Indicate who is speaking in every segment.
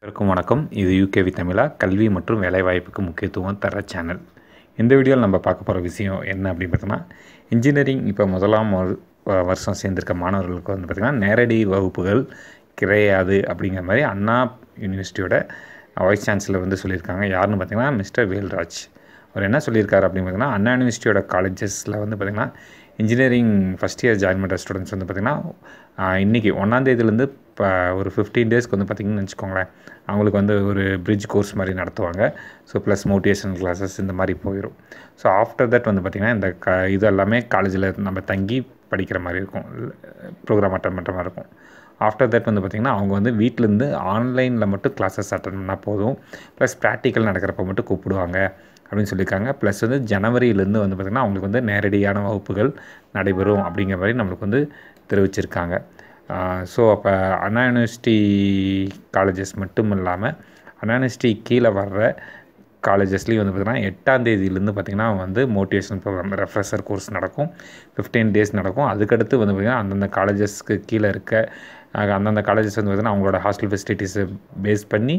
Speaker 1: எல்லாருக்கும் வணக்கம் இது யூகேவி தமிழா கல்வி மற்றும் வேலைவாய்ப்புக்கு முக்கியத்துவம் தர சேனல் இந்த வீடியோவில் நம்ம பார்க்க போகிற விஷயம் என்ன அப்படின்னு பார்த்தோம்னா இன்ஜினியரிங் இப்போ முதலாம் வருஷம் சேர்ந்திருக்க மாணவர்களுக்கு வந்து பார்த்திங்கன்னா நேரடி வகுப்புகள் கிடையாது அப்படிங்கிற மாதிரி அண்ணா யூனிவர்சிட்டியோட வைஸ் சான்சலர் வந்து சொல்லியிருக்காங்க யாருன்னு பார்த்தீங்கன்னா மிஸ்டர் வேல்ராஜ் அவர் என்ன சொல்லியிருக்காரு அப்படின்னு பார்த்தீங்கன்னா அண்ணா யூனிவர்சிட்டியோட காலேஜஸில் வந்து பார்த்திங்கன்னா இன்ஜினியரிங் ஃபஸ்ட் இயர் ஜாயின் பண்ணுற ஸ்டூடெண்ட்ஸ் வந்து பார்த்திங்கன்னா இன்றைக்கி ஒன்றாந்தேதியிலேருந்து இப்போ ஒரு ஃபிஃப்டீன் டேஸ்க்கு வந்து பார்த்திங்கன்னு வச்சுக்கோங்களேன் அவங்களுக்கு வந்து ஒரு பிரிட்ஜ் கோர்ஸ் மாதிரி நடத்துவாங்க ஸோ ப்ளஸ் மோட்டிவேஷன் கிளாஸஸ் இந்த மாதிரி போயிடும் ஸோ ஆஃப்டர் தட் வந்து பார்த்திங்கன்னா இந்த க இது எல்லாமே காலேஜில் நம்ம தங்கி படிக்கிற மாதிரி இருக்கும் ப்ரோக்ராம் அட்டன் பண்ணுற மாதிரி இருக்கும் ஆஃப்டர் தட் வந்து பார்த்திங்கன்னா அவங்க வந்து வீட்டிலேருந்து ஆன்லைனில் மட்டும் கிளாஸஸ் அட்டன் பண்ணால் போதும் ப்ளஸ் ப்ராக்டிக்கல் நடக்கிறப்ப மட்டும் கூப்பிடுவாங்க அப்படின்னு சொல்லியிருக்காங்க ப்ளஸ் வந்து ஜனவரியிலேருந்து வந்து பார்த்திங்கன்னா அவங்களுக்கு வந்து நேரடியான வகுப்புகள் நடைபெறும் அப்படிங்கிற மாதிரி நம்மளுக்கு வந்து தெரிவிச்சிருக்காங்க ஸோ அப்போ அண்ணா யூனிவர்சிட்டி காலேஜஸ் மட்டும் இல்லாமல் அண்ணா யூனிவர்சிட்டி கீழே வர்ற காலேஜஸ்லேயும் வந்து பார்த்திங்கன்னா எட்டாந்தேதியிலேருந்து பார்த்திங்கன்னா வந்து மோட்டிவேஷன் ப்ரோக்ராம் ரெஃப்ரெஷர் கோர்ஸ் நடக்கும் ஃபிஃப்டீன் டேஸ் நடக்கும் அதுக்கடுத்து வந்து பார்த்திங்கன்னா அந்தந்த காலேஜஸ்க்கு கீழே இருக்க அந்தந்த காலேஜஸ் வந்து பார்த்திங்கன்னா அவங்களோட ஹாஸ்டல் ஃபெசிலிட்டிஸை பேஸ் பண்ணி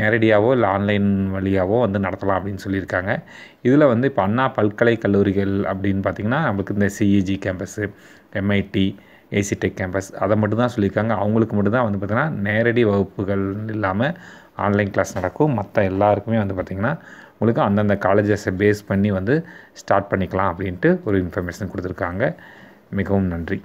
Speaker 1: நேரடியாகவோ இல்லை ஆன்லைன் வழியாகவோ வந்து நடத்தலாம் அப்படின்னு சொல்லியிருக்காங்க இதில் வந்து இப்போ அண்ணா பல்கலைக்கல்லூரிகள் அப்படின்னு பார்த்திங்கன்னா நம்மளுக்கு இந்த CEG campus MIT AC tech campus அதை மட்டும் தான் சொல்லியிருக்காங்க அவங்களுக்கு மட்டும்தான் வந்து பார்த்திங்கன்னா நேரடி வகுப்புகள் இல்லாமல் ஆன்லைன் கிளாஸ் நடக்கும் மற்ற எல்லாருக்குமே வந்து பார்த்திங்கன்னா உங்களுக்கு அந்தந்த காலேஜஸை பேஸ் பண்ணி வந்து ஸ்டார்ட் பண்ணிக்கலாம் அப்படின்ட்டு ஒரு இன்ஃபர்மேஷன் கொடுத்துருக்காங்க மிகவும் நன்றி